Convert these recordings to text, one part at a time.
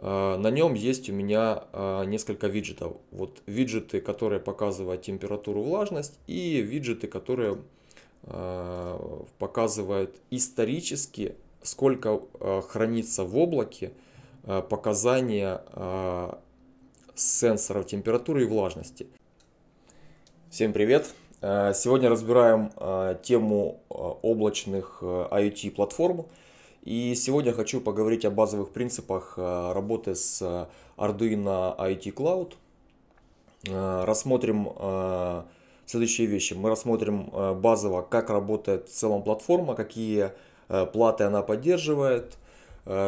Э, на нем есть у меня э, несколько виджетов. Вот виджеты, которые показывают температуру, влажность, и виджеты, которые э, показывают исторически, сколько хранится в облаке показания сенсоров температуры и влажности. Всем привет! Сегодня разбираем тему облачных IoT-платформ. И сегодня хочу поговорить о базовых принципах э, работы с Arduino э, IT Cloud. Э, рассмотрим следующие вещи. Мы рассмотрим базово, как работает в целом платформа, какие платы она поддерживает,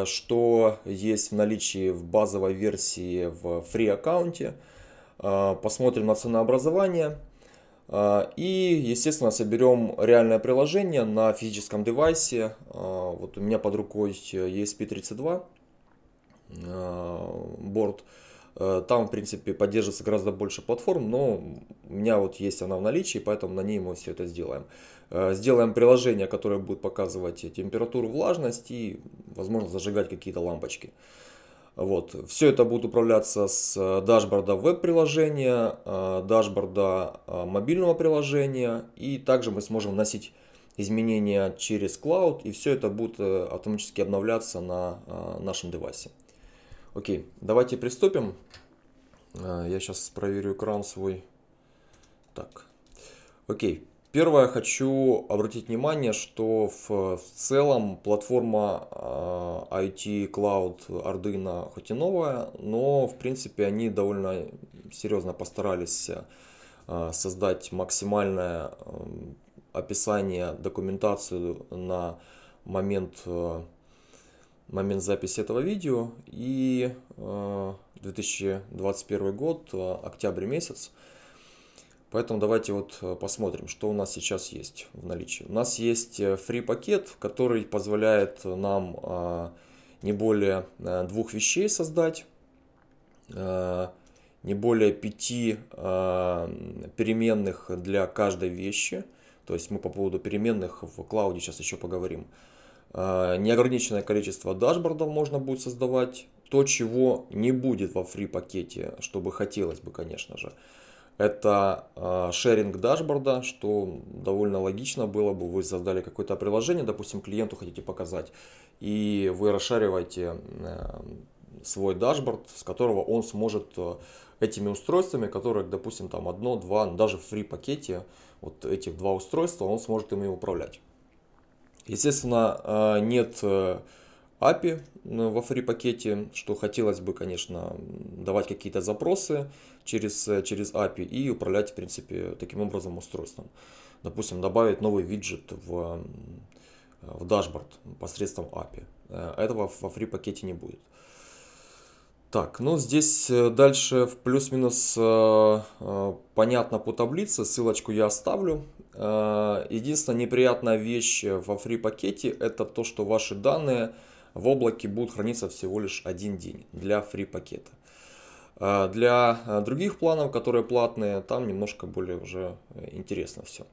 что есть в наличии в базовой версии в free аккаунте. Посмотрим на ценообразование а, и, естественно, соберем реальное приложение на физическом девайсе. А, вот у меня под рукой ESP32 э, а, борт. Э, там, в принципе, поддерживается гораздо больше платформ, но у меня вот есть она в наличии, поэтому на ней мы все это сделаем. Э, сделаем приложение, которое будет показывать температуру, влажность и, возможно, зажигать какие-то лампочки. Вот. Все это будет управляться с э, дашборда веб-приложения, э, дашборда э, мобильного приложения. И также мы сможем вносить изменения через клауд. И все это будет автоматически обновляться на нашем девайсе. Окей, давайте приступим. Я сейчас проверю экран свой. Так, окей. Первое, хочу обратить внимание, что в, в целом платформа э, а, IT Cloud Arduino хоть и новая, но в принципе они довольно серьезно постарались э, создать максимальное э, описание, документацию на момент, э, момент записи этого видео. И э, 2021 год, э, октябрь месяц, э, Поэтому давайте вот э, посмотрим, что у нас сейчас есть в наличии. У нас есть э, free пакет, который позволяет нам а, не более э, двух вещей создать, не более пяти а, переменных для каждой вещи. То есть мы по поводу переменных в клауде сейчас еще поговорим. А, неограниченное количество дашбордов можно будет создавать. То, чего не будет во фри пакете, чтобы хотелось бы, конечно же. Это а, шеринг дашборда, что довольно логично было бы. Вы создали какое-то приложение, допустим, клиенту хотите показать, и вы расшариваете э, свой дашборд, с которого он сможет э, этими устройствами, которые, допустим, там одно, два, даже в фри пакете, вот этих два устройства, он сможет ими управлять. Естественно, э, нет API во фри-пакете, что хотелось бы, конечно, давать какие-то запросы через, э, через API и управлять, в принципе, таким образом устройством. Допустим, добавить новый виджет в, в дашборд посредством API. Э, этого во фри-пакете не будет. Так, ну здесь э, дальше в плюс-минус э, понятно по таблице, ссылочку я оставлю. Э, единственная неприятная вещь во фри-пакете это то, что ваши данные в облаке будет храниться всего лишь один день для фри пакета. А, для а, других планов, которые платные, там немножко более уже э, интересно все.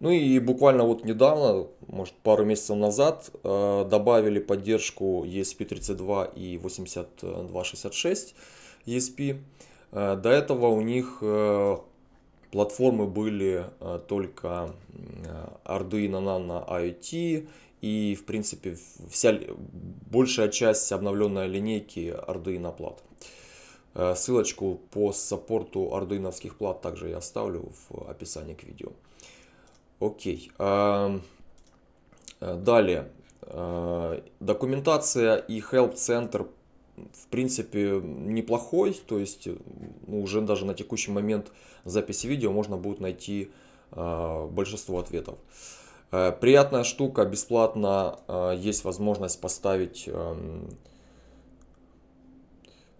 Ну и буквально вот недавно, может пару месяцев назад, э, добавили поддержку ESP32 и 8266 ESP. Э, до этого у них платформы были только Arduino Nano IoT и, в принципе, вся большая часть обновленной линейки Arduino плат. Э, ссылочку по саппорту ардуиновских плат также я оставлю в описании к видео. Окей. Эм, э, далее. Э, документация и help Center в принципе неплохой, то есть ну, уже даже на текущий момент записи видео можно будет найти большинство ответов. Э, приятная штука, бесплатно э, есть возможность поставить эм,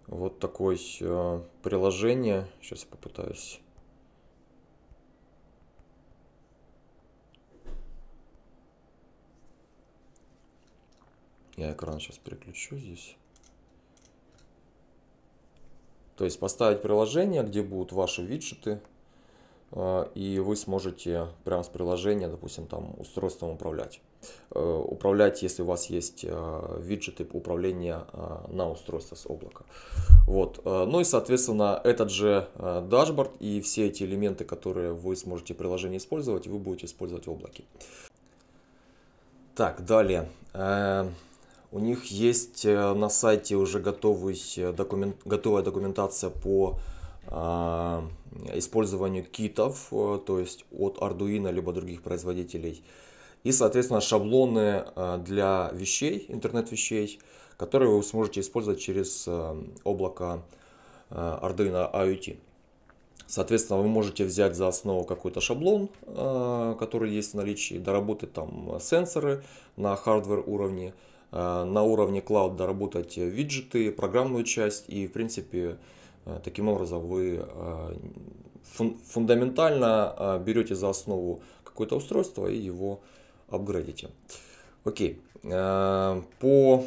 вот такое э, приложение. Сейчас я попытаюсь. Я экран сейчас переключу здесь. То есть поставить приложение, где будут ваши виджеты, Э, и вы сможете прямо с приложения, допустим, там устройством управлять. Э, управлять, если у вас есть э, виджеты управления на устройство с облака. Вот. Ну и, соответственно, этот же дашборд и все эти элементы, которые вы сможете в приложении использовать, вы будете использовать в облаке. Так, далее. У них есть на сайте уже готовый документ, готовая документация по использованию китов, э, то есть от Arduino либо других производителей. И, соответственно, шаблоны э, для вещей, интернет-вещей, которые вы сможете использовать через э, облако Arduino IoT. Соответственно, вы можете взять за основу какой-то шаблон, который есть в наличии, доработать там сенсоры на хардвер уровне, на уровне cloud доработать виджеты, программную часть и, в принципе, Э, таким образом, вы э, фундаментально э, берете за основу какое-то устройство и его апгрейдите. Окей. По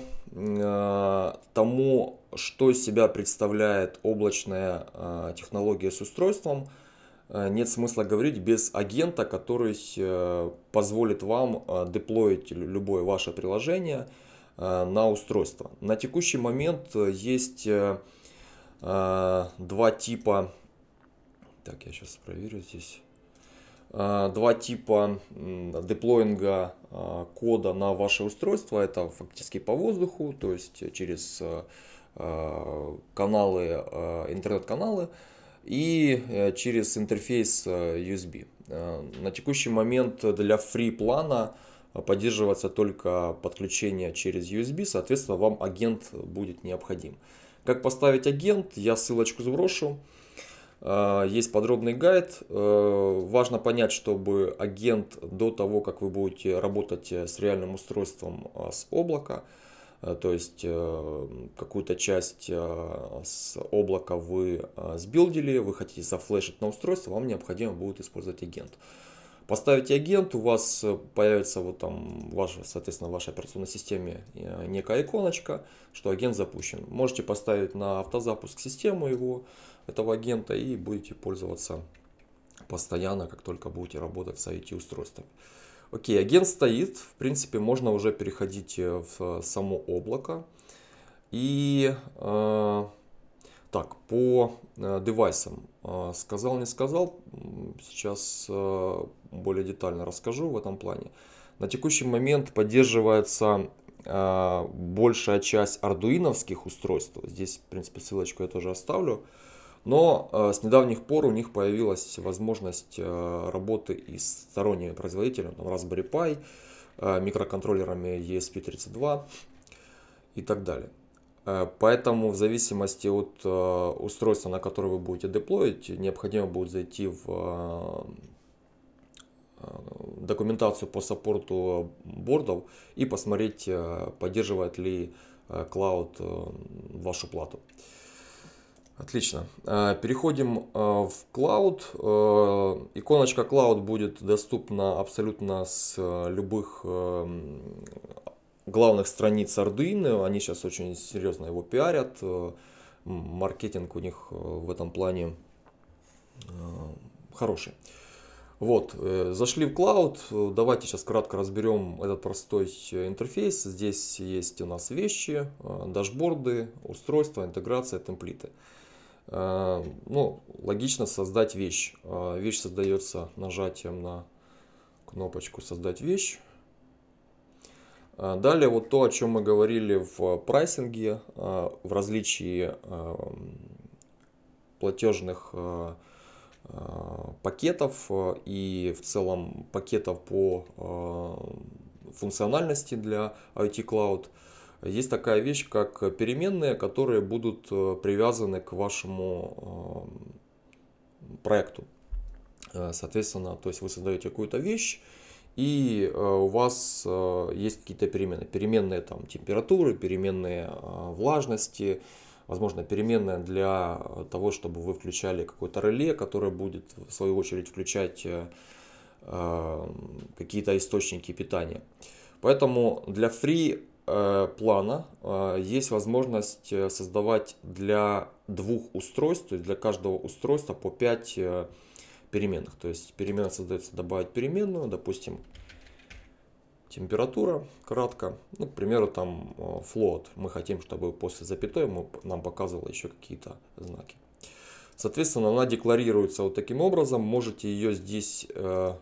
тому, что из себя представляет облачная технология с устройством, нет смысла говорить без агента, который позволит вам деплоить любое ваше приложение на устройство. На текущий момент есть Э, два типа... Так, я сейчас проверю здесь. Э, два типа деплоинга э, кода на ваше устройство. Это фактически по воздуху, то есть через каналы, интернет-каналы и через интерфейс USB. На текущий момент для free плана поддерживается только подключение через USB, соответственно, вам агент будет необходим. Как поставить агент, я ссылочку сброшу. А, есть подробный гайд. А, важно понять, чтобы агент до того, как вы будете работать э, с реальным устройством а, с облака, э, то есть э, какую-то часть с облака вы сбилдили, вы хотите зафлешить на устройство, вам необходимо будет использовать агент. Поставите агент, у вас э, появится вот там, ваша, соответственно, в вашей операционной системе э, некая иконочка, что агент запущен. Можете поставить на автозапуск систему его, этого агента, и будете пользоваться постоянно, как только будете работать с IT-устройством. Окей, агент стоит, в принципе, можно уже переходить э, в само облако. И э, так, по э, девайсам. Э, сказал, не сказал. Сейчас э, более детально расскажу в этом плане. На текущий момент поддерживается большая часть ардуиновских устройств. Здесь, в принципе, ссылочку я тоже оставлю. Но с недавних пор у них появилась возможность работы и с сторонними производителями, там Raspberry Pi, микроконтроллерами ESP32 и так далее. Э, поэтому в зависимости от э, устройства, на которое вы будете деплоить, необходимо будет зайти в э, документацию по саппорту бордов и посмотреть, поддерживает ли клауд вашу плату. Отлично. Переходим в клауд. Иконочка клауд будет доступна абсолютно с любых главных страниц Arduino. Э, они сейчас очень серьезно его пиарят. Э, маркетинг у них э, в этом плане хороший. Вот, зашли в клауд. Давайте сейчас кратко разберем этот простой интерфейс. Здесь есть у нас вещи, дашборды, устройства, интеграция, темплиты. Ну, логично создать вещь. Вещь создается нажатием на кнопочку «Создать вещь». А, далее вот то, о чем мы говорили в э, прайсинге, а, в различии эм, платежных э, э, пакетов и в целом пакетов по функциональности для IT Cloud. Есть такая вещь, как переменные, которые будут привязаны к вашему эм, проекту. Соответственно, то есть вы создаете какую-то вещь, и э, у вас э, есть какие-то переменные. Переменные там температуры, переменные э, влажности, возможно, переменная для того, чтобы вы включали какое-то реле, которое будет в свою очередь включать какие-то источники питания. Поэтому для free плана есть возможность создавать для двух устройств, то есть для каждого устройства по 5 переменных. То есть переменная создается добавить переменную, допустим, температура, кратко. Ну, к примеру, там float. Э, мы хотим, чтобы после запятой мы, нам показывало еще какие-то знаки. Соответственно, она декларируется вот таким образом. Можете ее здесь... Э...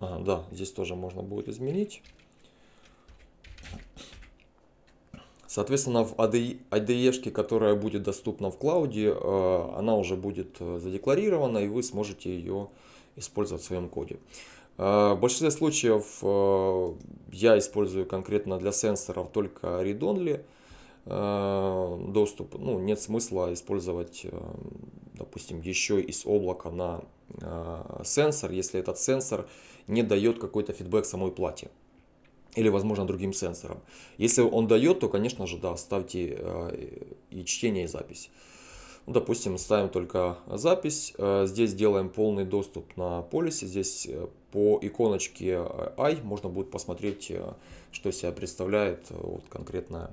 А, да, здесь тоже можно будет изменить. Соответственно, в ADE, ADE, которая будет доступна в клауде, э, она уже будет э, задекларирована, и вы сможете ее использовать в своем коде. Э, в большинстве случаев я использую конкретно для сенсоров только read-only доступ. Ну, нет смысла использовать, допустим, еще из облака на сенсор, если этот сенсор не дает какой-то фидбэк самой плате или, возможно, другим сенсором. Если он дает, то, конечно же, да, ставьте э, и чтение, и запись. Ну, допустим, ставим только запись. Э, здесь делаем полный доступ на полисе. Здесь э, по иконочке i можно будет посмотреть, что себя представляет вот конкретная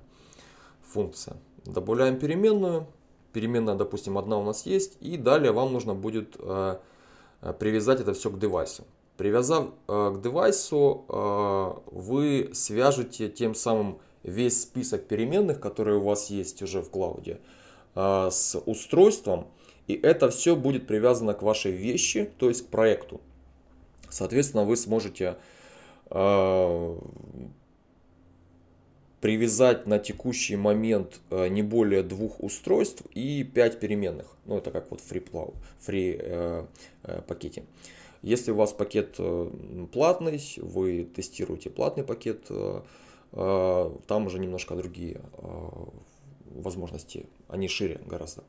функция. Добавляем переменную. Переменная, допустим, одна у нас есть. И далее вам нужно будет привязать это все к девайсу. Привязав э, к девайсу, э, вы свяжете тем самым весь список переменных, которые у вас есть уже в клауде, э, с устройством. И это все будет привязано к вашей вещи, то есть к проекту. Соответственно, вы сможете привязать на текущий момент не более двух устройств и 5 переменных. Ну, это как вот FreePlow, Free э, э, пакете. Э, если у вас пакет э, платный, вы тестируете платный пакет, э, э, там уже немножко другие возможности, они шире гораздо.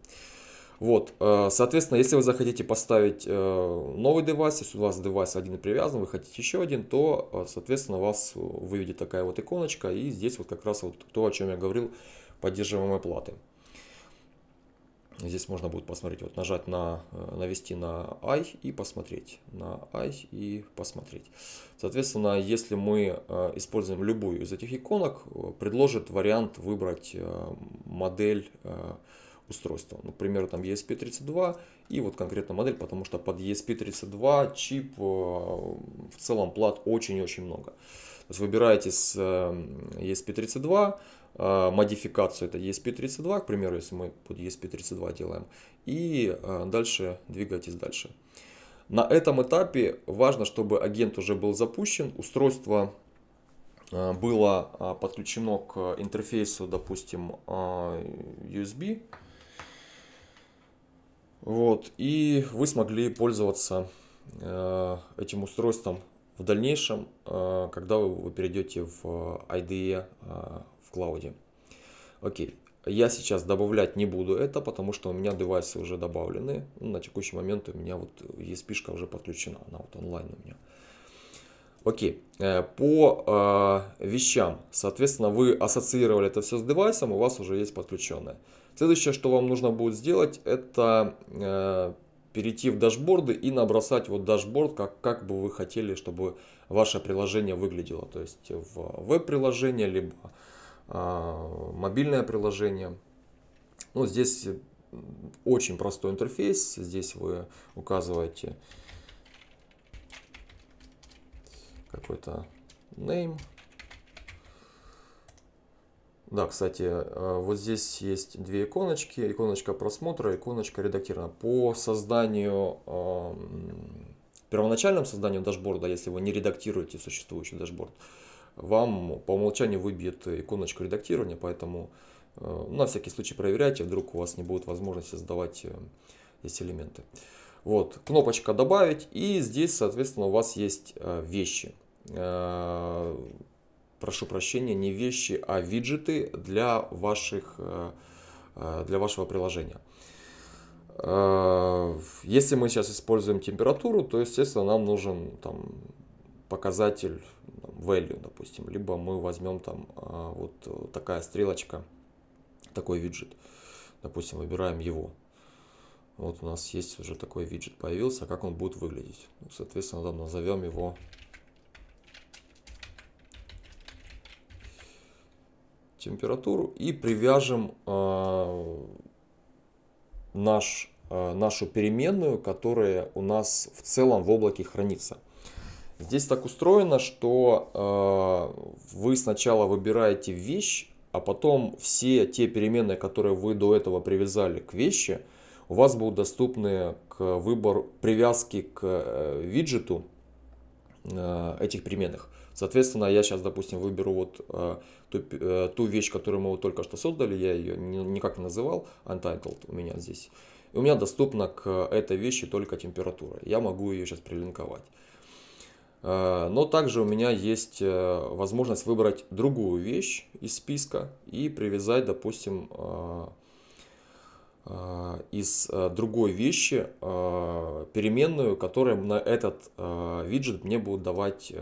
Вот, соответственно, если вы захотите поставить новый девайс, если у вас девайс один привязан, вы хотите еще один, то, соответственно, вас выведет такая вот иконочка, и здесь вот как раз вот то, о чем я говорил, поддерживаемые платы. Здесь можно будет посмотреть, вот нажать на, э, навести на i и посмотреть, на i и посмотреть. Соответственно, если мы э, используем любую из этих иконок, э, предложит вариант выбрать модель устройства. Например, там ESP32 и вот конкретно модель, потому что под ESP32 чип в целом плат очень-очень много. То есть выбираете с ESP32, Э, модификацию, это ESP32, к примеру, если мы под ESP32 делаем, и э, дальше двигайтесь дальше. На этом этапе важно, чтобы агент уже был запущен, устройство э, было подключено к интерфейсу, допустим, USB, вот, и вы смогли пользоваться этим устройством в дальнейшем, когда вы перейдете в IDE клауде. Окей. Я сейчас добавлять не буду это, потому что у меня девайсы уже добавлены. Ну, на текущий момент у меня вот ESP э, уже подключена, она вот онлайн у меня. Окей, э, по э, вещам, соответственно, вы ассоциировали это все с девайсом, у вас уже есть подключенное. Следующее, что вам нужно будет сделать, это э, перейти в дашборды и набросать вот дашборд, как, как бы вы хотели, чтобы ваше приложение выглядело. То есть в веб-приложение, либо а, мобильное приложение. Ну, здесь очень простой интерфейс. Здесь вы указываете какой-то name. Да, кстати, а, вот здесь есть две иконочки. Иконочка просмотра, иконочка редактирования. По созданию, а, первоначальному созданию дашборда, если вы не редактируете существующий дашборд, вам по умолчанию выбьет иконочку редактирования, поэтому э, на всякий случай проверяйте, вдруг у вас не будет возможности создавать э, эти элементы. Вот, кнопочка «Добавить» и здесь, соответственно, у вас есть э, вещи. Прошу прощения, не вещи, а виджеты для, ваших, для вашего приложения. Если мы сейчас используем температуру, то, естественно, нам нужен там, показатель value, допустим, либо мы возьмем там а, вот э, такая стрелочка, такой виджет, допустим, выбираем его. Вот у нас есть уже такой виджет появился, а как он будет выглядеть. Ну, соответственно, там назовем его температуру и привяжем а, наш, нашу переменную, которая у нас в целом в облаке хранится. Здесь так устроено, что э, вы сначала выбираете вещь, а потом все те переменные, которые вы до этого привязали к вещи, у вас будут доступны к выбору привязки к э, виджету э, этих переменных. Соответственно, я сейчас, допустим, выберу вот э, ту, э, ту вещь, которую мы вот только что создали, я ее ни, никак не называл, untitled у меня здесь. И у меня доступна к этой вещи только температура. Я могу ее сейчас прилинковать. Э, но также у меня есть э, возможность выбрать другую вещь из списка и привязать, допустим, э, из другой вещи переменную, которая на этот виджет мне будет давать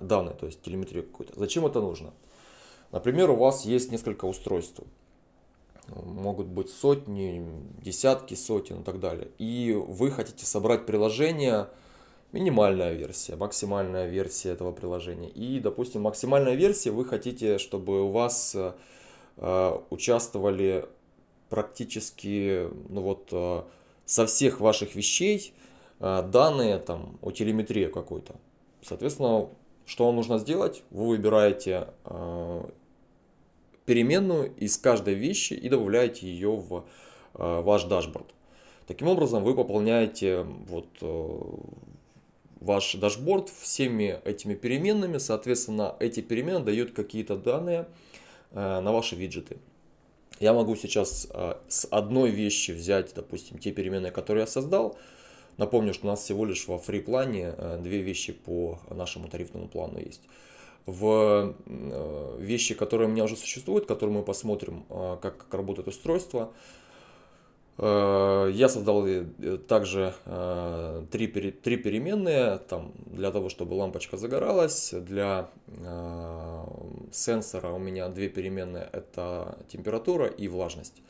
данные, то есть телеметрию какую-то. Зачем это нужно? Например, у вас есть несколько устройств. Могут быть сотни, десятки сотен и так далее. И вы хотите собрать приложение, минимальная версия, максимальная версия этого приложения. И, допустим, максимальная версия, вы хотите, чтобы у вас э, участвовали практически ну вот, э, со всех ваших вещей э, данные там, о телеметрии какой-то. Соответственно, что вам нужно сделать? Вы выбираете э, переменную из каждой вещи и добавляете ее в э, ваш дашборд. Таким образом, вы пополняете вот, э, ваш дашборд всеми этими переменными. Соответственно, эти перемены дают какие-то данные э, на ваши виджеты. Я могу сейчас э, с одной вещи взять, допустим, те переменные, которые я создал. Напомню, что у нас всего лишь во фри-плане э, две вещи по нашему тарифному плану есть. В вещи, которые у меня уже существуют, которые мы посмотрим, как, как работает устройство – Э, я создал э, также э, три, три переменные там, для того, чтобы лампочка загоралась. Для сенсора у меня две переменные – это температура и влажность.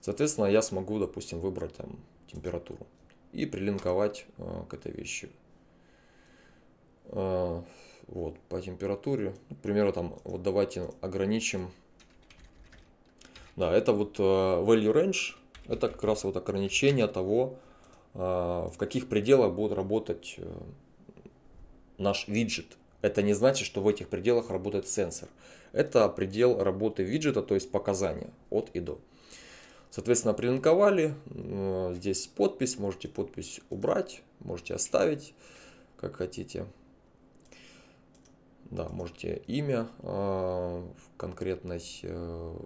Соответственно, я смогу, допустим, выбрать там, температуру и прилинковать к этой вещи. Вот, по температуре, к примеру, там, вот давайте ограничим. Да, это вот value range – это как раз вот ограничение того, э, в каких пределах будет работать э, наш виджет. Это не значит, что в этих пределах работает сенсор. Это предел работы виджета, то есть показания от и до. Соответственно, прилинковали. Э, здесь подпись. Можете подпись убрать, можете оставить, как хотите. Да, можете имя а, конкретной э,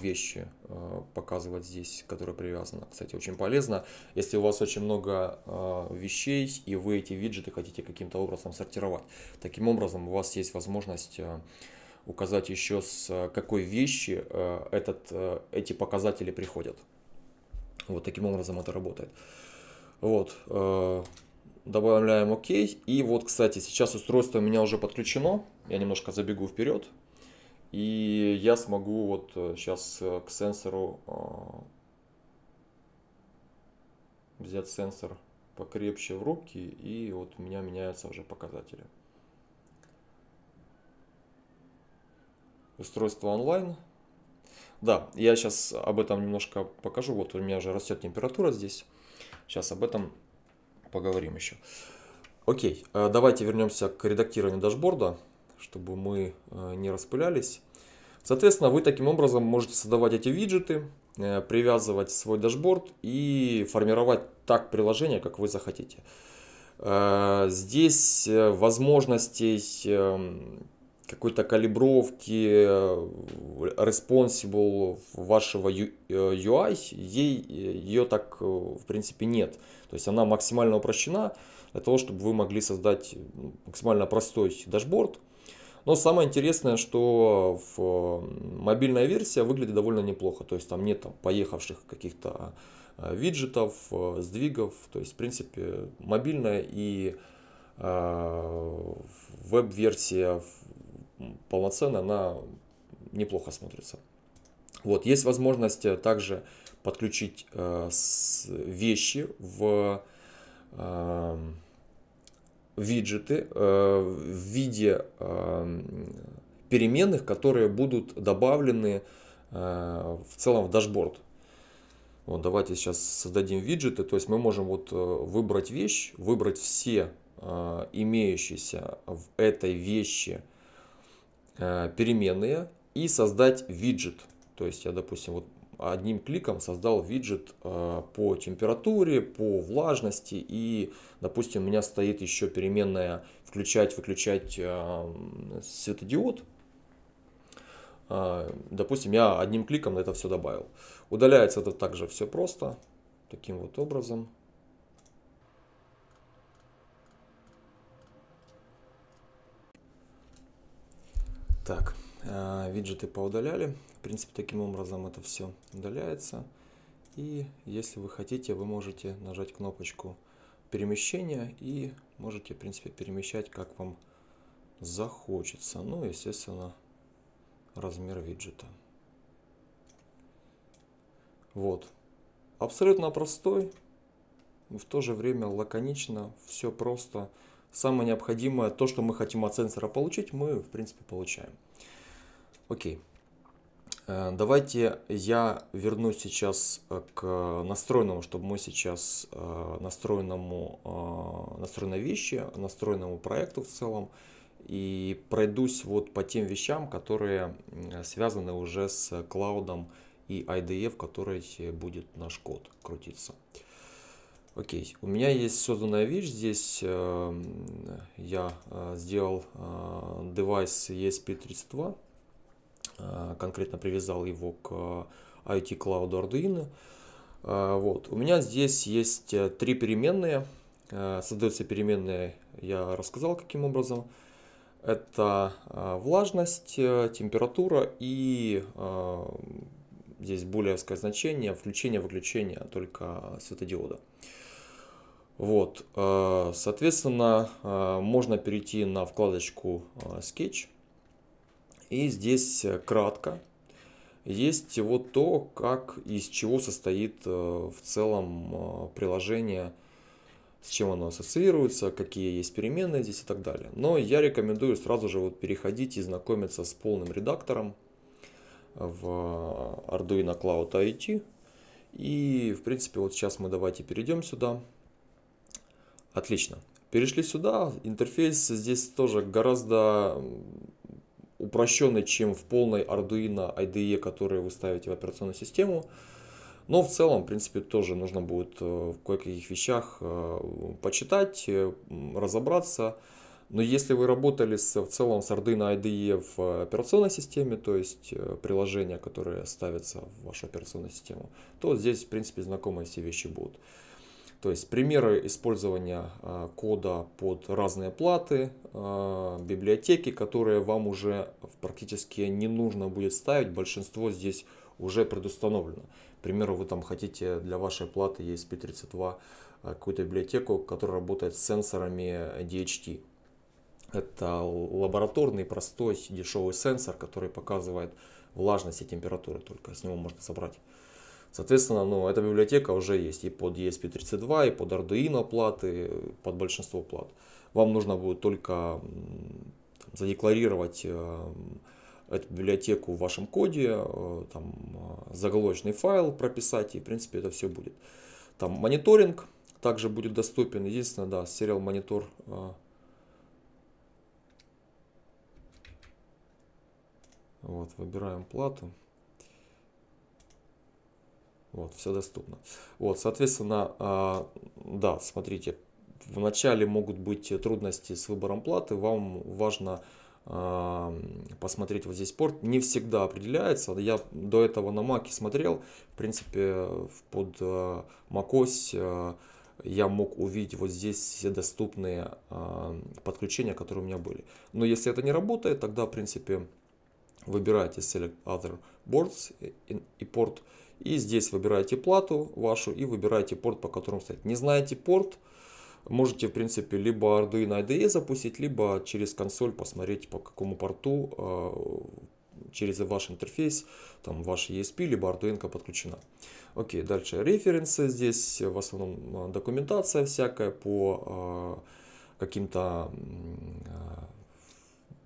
вещи а, показывать здесь, которая привязана. Кстати, очень полезно. Если у вас очень много а, вещей, и вы эти виджеты хотите каким-то образом сортировать. Таким образом, у вас есть возможность э, указать еще с э, какой вещи этот, эти показатели приходят. Вот таким образом это работает. Вот, Добавляем ОК. И вот, кстати, сейчас устройство у меня уже подключено. Я немножко забегу вперед. И я смогу вот сейчас э, э, к сенсору а, взять сенсор покрепче в руки. И вот у меня меняются уже показатели. Устройство онлайн. Да, я сейчас об этом немножко покажу. Вот у меня уже растет температура здесь. Сейчас об этом поговорим еще. Окей, э, давайте вернемся к редактированию дашборда, чтобы мы э, не распылялись. Соответственно, вы таким образом можете создавать эти виджеты, э, привязывать свой дашборд и формировать так приложение, как вы захотите. Здесь возможностей эм, какой-то калибровки, э, responsible вашего UI, э, ей, э, ее так в принципе нет. То есть она максимально упрощена для того, чтобы вы могли создать ну, максимально простой дашборд. Но самое интересное, что в мобильная версия выглядит довольно неплохо. То есть там нет там, поехавших каких-то виджетов, сдвигов. То есть, в принципе, мобильная и веб-версия полноценно она неплохо смотрится. Вот, есть возможность э, также подключить э, с, вещи в э, виджеты э, в виде э, переменных, которые будут добавлены э, в целом в дашборд. Вот, давайте сейчас создадим виджеты, то есть мы можем вот э, выбрать вещь, выбрать все э, имеющиеся в этой вещи Э, переменные и создать виджет. То есть я, допустим, вот одним кликом создал виджет э, по температуре, по влажности и, допустим, у меня стоит еще переменная включать-выключать э, светодиод. Допустим, я одним кликом это все добавил. Удаляется это также все просто, таким вот образом. Так, э, виджеты поудаляли. В принципе, таким образом это все удаляется. И если вы хотите, вы можете нажать кнопочку перемещения и можете, в принципе, перемещать, как вам захочется. Ну, естественно, размер виджета. Вот. Абсолютно простой, в то же время лаконично, все просто самое необходимое, то, что мы хотим от сенсора получить, мы, в принципе, получаем. Окей. Э, давайте я вернусь сейчас э, к настроенному, чтобы мы сейчас э, настроенному, настроенной вещи, настроенному проекту в целом, и пройдусь вот по тем вещам, которые связаны уже с клаудом и ide в которой будет наш код крутиться. Окей, у меня есть созданная вещь, здесь э, я э, сделал э, девайс ESP32, э, конкретно привязал его к э, IT Cloud Arduino. Э, вот. У меня здесь есть э, три переменные, э, создаются переменные, я рассказал каким образом. Это э, влажность, э, температура и э, здесь более узкое значение, включение-выключение только светодиода. Вот, э, соответственно, э, можно перейти на вкладочку Sketch. Э, и здесь кратко есть вот то, как из чего состоит в целом приложение, с чем оно ассоциируется, какие есть переменные здесь и так далее. Но я рекомендую сразу же вот переходить и знакомиться с полным редактором в Arduino Cloud IT. И, в принципе, вот сейчас мы давайте перейдем сюда. Отлично. Перешли сюда. Интерфейс здесь тоже гораздо упрощенный, чем в полной Arduino IDE, которую вы ставите в операционную систему. Но в целом, в принципе, тоже нужно будет э, в кое-каких вещах э, почитать, э, разобраться. Но если вы работали с, в целом с Arduino IDE в операционной системе, то есть приложения, которые ставятся в вашу операционную систему, то здесь, в принципе, знакомые все вещи будут. То есть примеры использования а, кода под разные платы, а, библиотеки, которые вам уже практически не нужно будет ставить, большинство здесь уже предустановлено. К примеру, вы там хотите для вашей платы ESP32 а, какую-то библиотеку, которая работает с сенсорами DHT. Это лабораторный, простой, дешевый сенсор, который показывает влажность и температуру только. С него можно собрать Соответственно, ну, эта библиотека уже есть и под ESP32, и под Arduino платы, под большинство плат. Вам нужно будет только задекларировать э, эту библиотеку в вашем коде, э, там, э, заголовочный файл прописать, и, в принципе, это все будет. Там мониторинг также будет доступен. Единственное, да, сериал монитор вот, выбираем плату. Вот, все доступно. Вот, соответственно, а, да, смотрите, вначале могут быть трудности с выбором платы, вам важно а, посмотреть вот здесь порт, не всегда определяется. Я до этого на Маке смотрел, в принципе, под macOS а, я мог увидеть вот здесь все доступные подключения, которые у меня были. Но если это не работает, тогда, в принципе, выбирайте Select Other Boards и порт. И здесь выбираете плату вашу и выбираете порт, по которому стоит. Не знаете порт, можете, в принципе, либо Arduino IDE запустить, либо через консоль посмотреть, по какому порту а, через ваш интерфейс, там ваш ESP, либо Arduino подключена. Окей, дальше референсы. Здесь в основном а, документация всякая по а, каким-то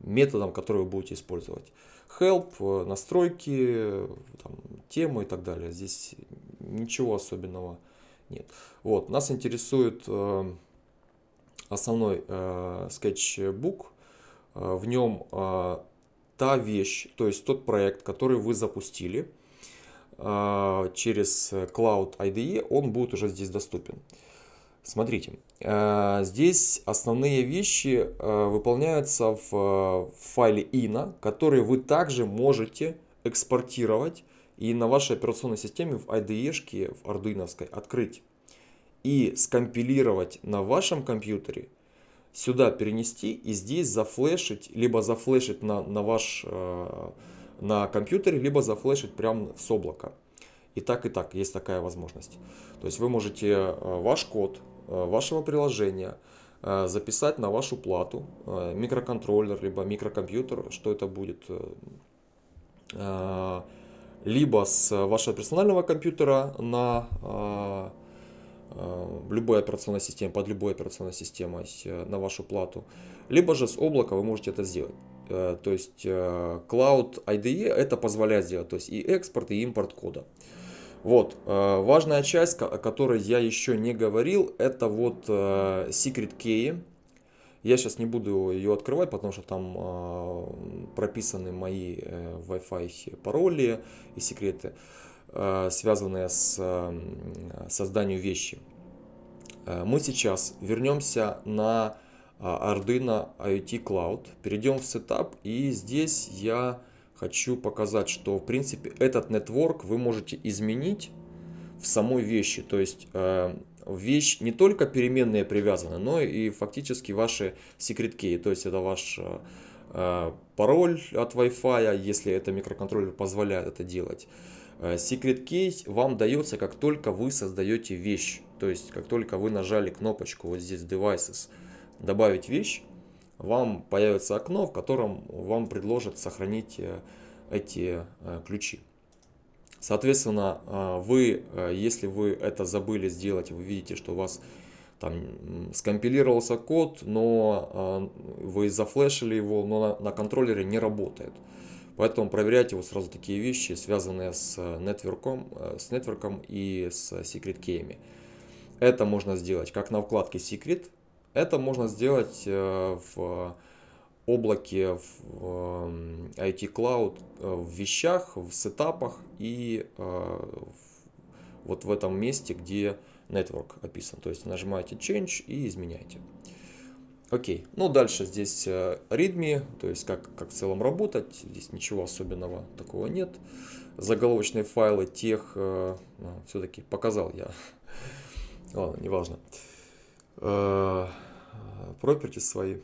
методам, которые вы будете использовать. Help, э, настройки, э, там, тему и так далее. Здесь ничего особенного нет. Вот, нас интересует э, основной э, скетчбук. Э, в нем та вещь, то есть тот проект, который вы запустили через Cloud IDE, он будет уже здесь доступен. Смотрите, здесь основные вещи выполняются в файле INA, который вы также можете экспортировать и на вашей операционной системе в IDE, в ардуиновской, открыть и скомпилировать на вашем компьютере, сюда перенести и здесь зафлешить, либо зафлешить на, на ваш э, на компьютере, либо зафлешить прямо с облака. И так, и так, есть такая возможность. То есть вы можете э, ваш код э, вашего приложения э, записать на вашу плату, микроконтроллер, либо микрокомпьютер, что это будет, либо с вашего персонального компьютера на а, а, любой операционной системы, под любой операционной системой на вашу плату, либо же с облака вы можете это сделать. Э, то есть э, Cloud IDE это позволяет сделать, то есть и экспорт, и импорт кода. Вот, э, важная часть, о которой я еще не говорил, это вот secret key, я сейчас не буду ее открывать, потому что там э, прописаны мои э, Wi-Fi пароли и секреты, э, связанные с э, созданием вещи. Э, мы сейчас вернемся на э, Arduino IoT Cloud, перейдем в Setup и здесь я хочу показать, что в принципе этот нетворк вы можете изменить в самой вещи. То есть э, вещь не только переменные привязаны, но и фактически ваши секрет-кей, то есть это ваш э, э, пароль от Wi-Fi, если это микроконтроллер позволяет это делать. Э, Секрет кейс вам дается, как только вы создаете вещь. То есть, как только вы нажали кнопочку вот здесь Devices «Добавить вещь», вам появится окно, в котором вам предложат сохранить эти ключи. Соответственно, э, вы, э, если вы это забыли сделать, вы видите, что у вас там скомпилировался код, но э, вы зафлешили его, но на, на контроллере не работает. Поэтому проверяйте вот сразу такие вещи, связанные с нетворком, с нетворком и с secret кейми. Это можно сделать как на вкладке Secret, это можно сделать в облаке, в IT Cloud, э, э, в вещах, в сетапах и э, вот в этом месте, где network описан. То есть нажимаете change и изменяете. Окей, ну дальше здесь readme, то есть как, как в целом работать, здесь ничего особенного такого нет. Заголовочные файлы тех, э, ну, все-таки показал я, ладно, неважно. Э, properties свои.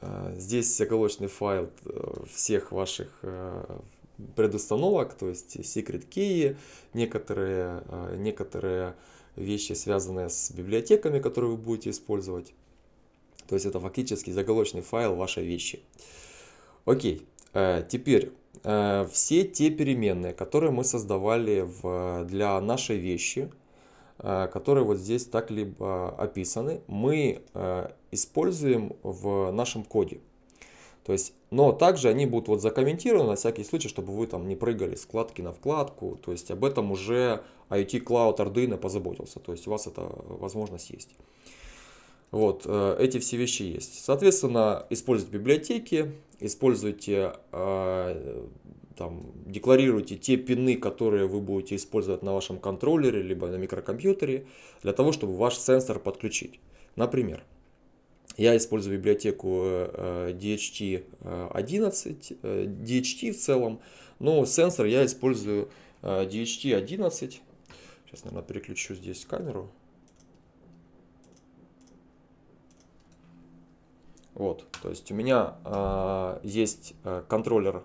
Э, здесь околочный файл э, всех ваших э, предустановок, то есть secret key, некоторые, некоторые вещи, связанные с библиотеками, которые вы будете использовать. То есть это фактически заголочный файл вашей вещи. Окей, теперь все те переменные, которые мы создавали в, для нашей вещи, Э, которые вот здесь так либо описаны, мы э, используем в нашем коде. То есть, но также они будут вот закомментированы на всякий случай, чтобы вы там не прыгали с вкладки на вкладку. То есть об этом уже IT Cloud Arduino позаботился. То есть у вас эта возможность есть. Вот, э, эти все вещи есть. Соответственно, используйте библиотеки, используйте там, декларируйте те пины, которые вы будете использовать на вашем контроллере, либо на микрокомпьютере, для того, чтобы ваш сенсор подключить. Например, я использую библиотеку DHT11, э, э, DHT э, в целом, но сенсор я использую DHT11. Сейчас, наверное, переключу здесь камеру. Вот, то есть у меня э, есть контроллер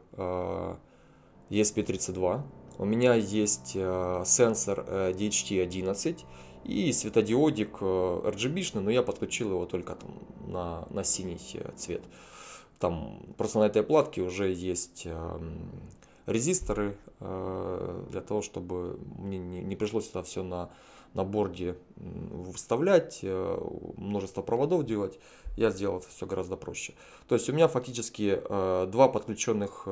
ESP32. У меня есть э, сенсор э, DHT11 и светодиодик э, RGB-шный, но я подключил его только там на, на синий цвет. Там просто на этой платке уже есть резисторы для того, чтобы мне не пришлось это все на, на борде вставлять, множество проводов делать. Я сделал это все гораздо проще. То есть у меня фактически два подключенных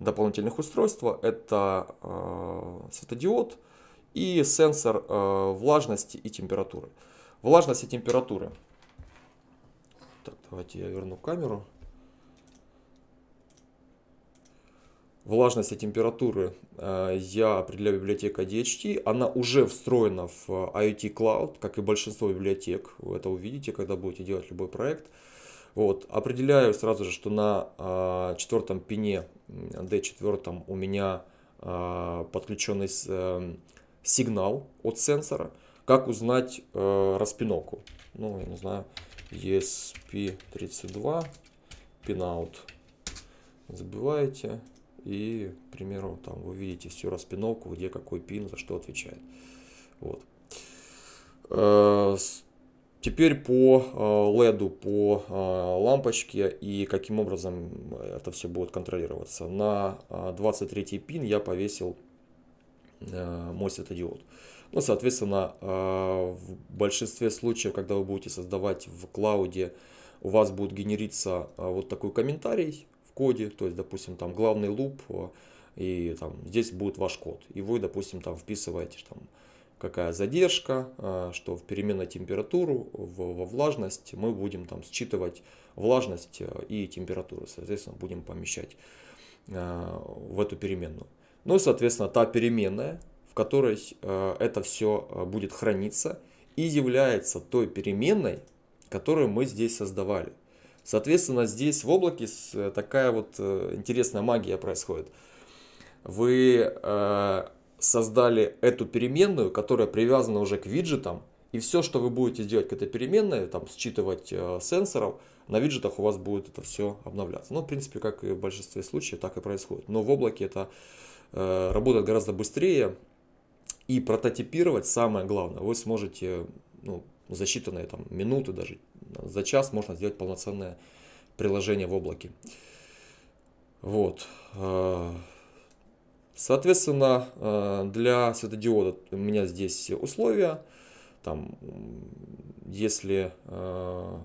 дополнительных устройства. Это э, светодиод и сенсор э, влажности и температуры. Влажность и температуры. Так, давайте я верну камеру. Влажность и температуры э, я определяю библиотека DHT. Она уже встроена в э, IoT Cloud, как и большинство библиотек. Вы это увидите, когда будете делать любой проект. Вот. Определяю сразу же, что на э, четвертом пине D4 у меня а, подключенный эм, сигнал от сенсора. Как узнать э, распиновку? Ну, я не знаю, ESP32, pinout. Забываете. И, к примеру, там вы видите всю распиновку, где какой пин, за что отвечает. Вот. Э, Теперь по LED, э, по э, лампочке и каким образом это все будет контролироваться. На 23 э, пин я повесил мой светодиод. Ну, соответственно, в большинстве случаев, когда вы будете создавать в клауде, у вас будет генериться вот такой комментарий в коде, то есть, допустим, там главный луп, и там здесь будет ваш код. И вы, допустим, там вписываете там какая задержка, а, что в переменную температуру, во влажность мы будем там считывать влажность э, и температуру, соответственно, будем помещать э, в эту переменную. Ну и, соответственно, та переменная, в которой э, это все будет храниться и является той переменной, которую мы здесь создавали. Соответственно, здесь в облаке такая вот интересная магия происходит. Вы создали эту переменную, которая привязана уже к виджетам, и все, что вы будете делать к этой переменной, там, считывать э, сенсоров, на виджетах у вас будет это все обновляться. Ну, в принципе, как и в большинстве случаев, так и происходит. Но в облаке это э, работает гораздо быстрее. И прототипировать самое главное. Вы сможете ну, за считанные там, минуты, даже за час можно сделать полноценное приложение в облаке. Вот. Э, Соответственно, э, для светодиода у меня здесь условия. Там, если э,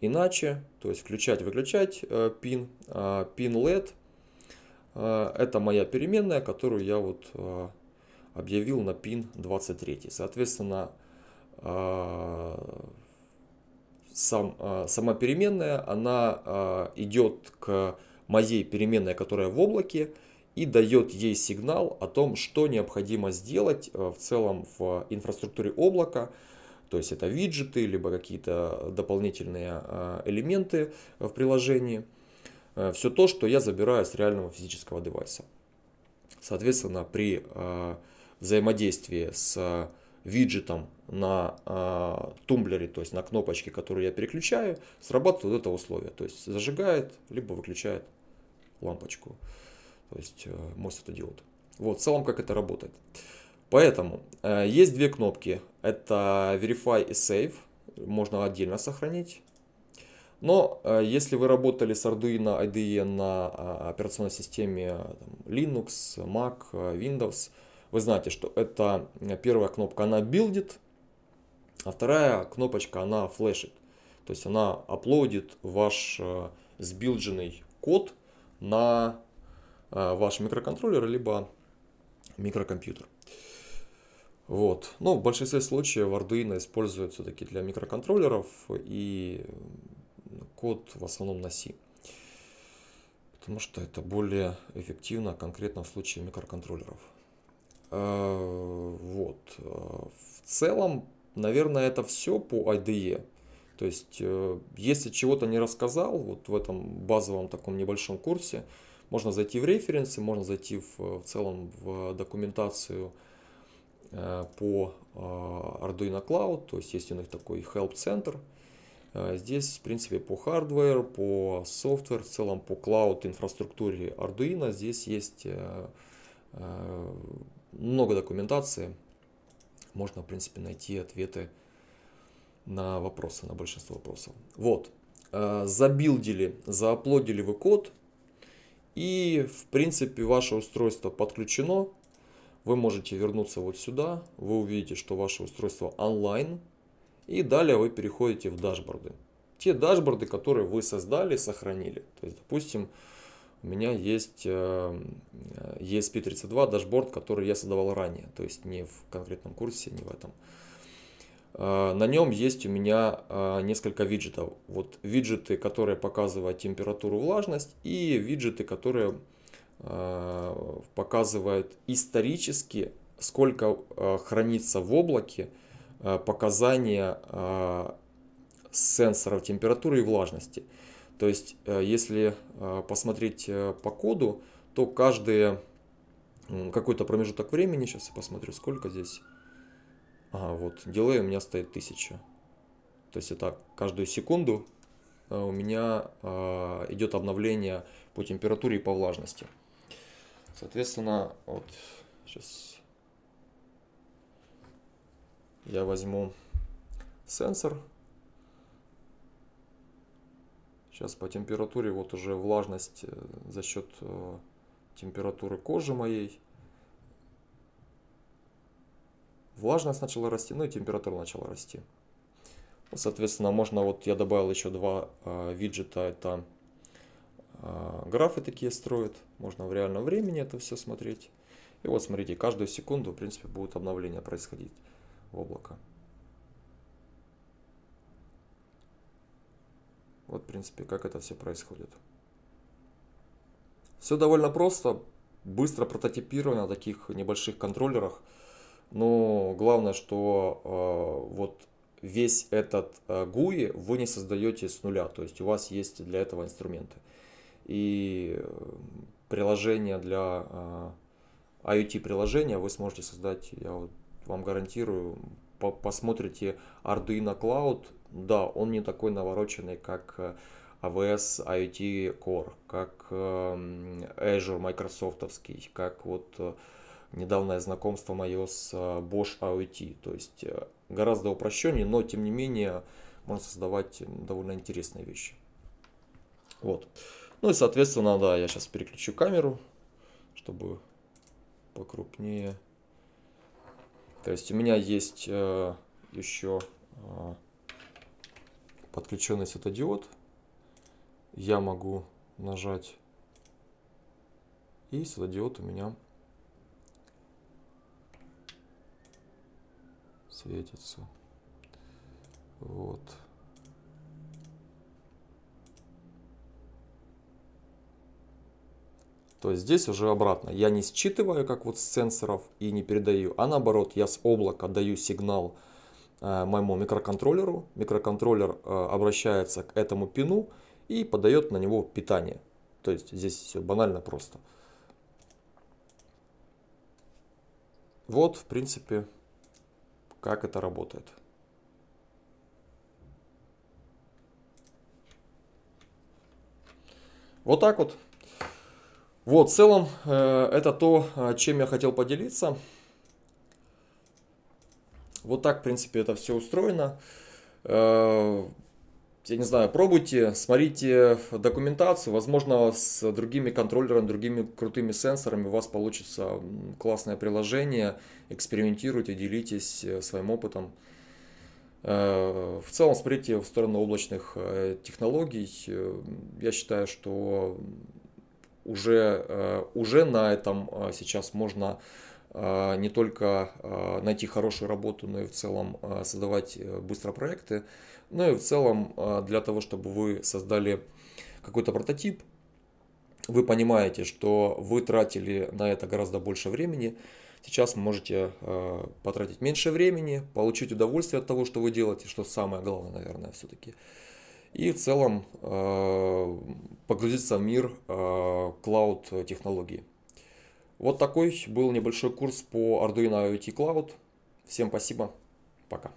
иначе, то есть включать-выключать э, пин, а, пин LED. Это моя переменная, которую я вот объявил на пин 23. Соответственно, сам, сама переменная, она идет к моей переменной, которая в облаке, и дает ей сигнал о том, что необходимо сделать э, в целом в инфраструктуре облака, то есть это виджеты, либо какие-то дополнительные э, элементы в приложении. Э, Все то, что я забираю с реального физического девайса. Соответственно, при взаимодействии с виджетом на э, тумблере, то есть на кнопочке, которую я переключаю, срабатывает вот это условие. То есть зажигает, либо выключает лампочку то есть э, мой светодиод. Вот, в целом, как это работает. Поэтому э, есть две кнопки. Это Verify и Save. Можно отдельно сохранить. Но э, если вы работали с Arduino IDE на э, операционной системе э, там, Linux, Mac, э, Windows, вы знаете, что это первая кнопка, она билдит, а вторая кнопочка, она флешит. То есть она аплодит ваш э, сбилдженный код на а, ваш микроконтроллер, либо микрокомпьютер. Вот. Но ну, в большинстве случаев Arduino используют все-таки для микроконтроллеров и код в основном на C. Потому что это более эффективно конкретно в случае микроконтроллеров. А, вот. А, в целом, наверное, это все по IDE. То есть, э, если чего-то не рассказал, вот в этом базовом таком небольшом курсе, можно зайти в референсы, можно зайти в, в целом в документацию э, по э, Arduino Cloud, то есть есть у них такой help Center. Э, здесь, в принципе, по hardware, по software, в целом по cloud инфраструктуре Arduino здесь есть много документации. Можно, в принципе, найти ответы на вопросы, на большинство вопросов. Вот, забилдили, зааплодили вы код, и в принципе ваше устройство подключено. Вы можете вернуться вот сюда. Вы увидите, что ваше устройство онлайн. И далее вы переходите в дашборды. Те дашборды, которые вы создали, сохранили. То есть, допустим, у меня есть э, э, ESP32 дашборд, который я создавал ранее. То есть не в конкретном курсе, не в этом. Э, на нем есть у меня э, несколько виджетов. Вот виджеты, которые показывают температуру, влажность и виджеты, которые э, показывают исторически, сколько хранится в облаке показания сенсоров температуры и влажности. То есть, если посмотреть по коду, то каждый какой-то промежуток времени, сейчас я посмотрю, сколько здесь, а, вот, дилей у меня стоит 1000. То есть это каждую секунду э, у меня а, идет обновление по температуре и по влажности. Соответственно, вот сейчас я возьму сенсор. Сейчас по температуре, вот уже влажность э, за счет э, температуры кожи моей. влажность начала расти, ну и температура начала расти. Соответственно, можно, вот я добавил еще два э, виджета, это э, графы такие строят, можно в реальном времени это все смотреть. И вот смотрите, каждую секунду, в принципе, будет обновление происходить в облако. Вот, в принципе, как это все происходит. Все довольно просто. Быстро прототипировано на таких небольших контроллерах – но главное, что э, вот весь этот э, GUI вы не создаете с нуля, то есть у вас есть для этого инструменты. И э, приложение для э, IoT-приложения вы сможете создать, я вот вам гарантирую, по посмотрите Arduino Cloud, да, он не такой навороченный, как AWS IoT Core, как э, Azure Microsoft, как вот э, недавнее знакомство мое с э, Bosch IoT. То есть э, гораздо упрощеннее, но тем не менее можно создавать э, довольно интересные вещи. Вот. Ну и соответственно, да, я сейчас переключу камеру, чтобы покрупнее. То есть у меня есть э, еще э, подключенный светодиод. Я могу нажать и светодиод у меня светится. Вот. То есть здесь уже обратно. Я не считываю, как вот с сенсоров, и не передаю, а наоборот, я с облака даю сигнал э, моему микроконтроллеру. Микроконтроллер э, обращается к этому пину и подает на него питание. То есть здесь все банально просто. Вот, в принципе, как это работает. Вот так вот. Вот, в целом, э, это то, э, чем я хотел поделиться. Вот так, в принципе, это все устроено. Э, я не знаю, пробуйте, смотрите документацию, возможно, с другими контроллерами, другими крутыми сенсорами у вас получится классное приложение, экспериментируйте, делитесь э, своим опытом. Э, в целом, смотрите в сторону облачных э, технологий. Я считаю, что уже, уже на этом сейчас можно не только найти хорошую работу, но и в целом создавать быстро проекты. Ну и в целом, а, для того, чтобы вы создали какой-то прототип, вы понимаете, что вы тратили на это гораздо больше времени. Сейчас можете э, потратить меньше времени, получить удовольствие от того, что вы делаете, что самое главное, наверное, все-таки. И в целом э, погрузиться в мир э, клауд-технологий. Вот такой был небольшой курс по Arduino IoT Cloud. Всем спасибо. Пока.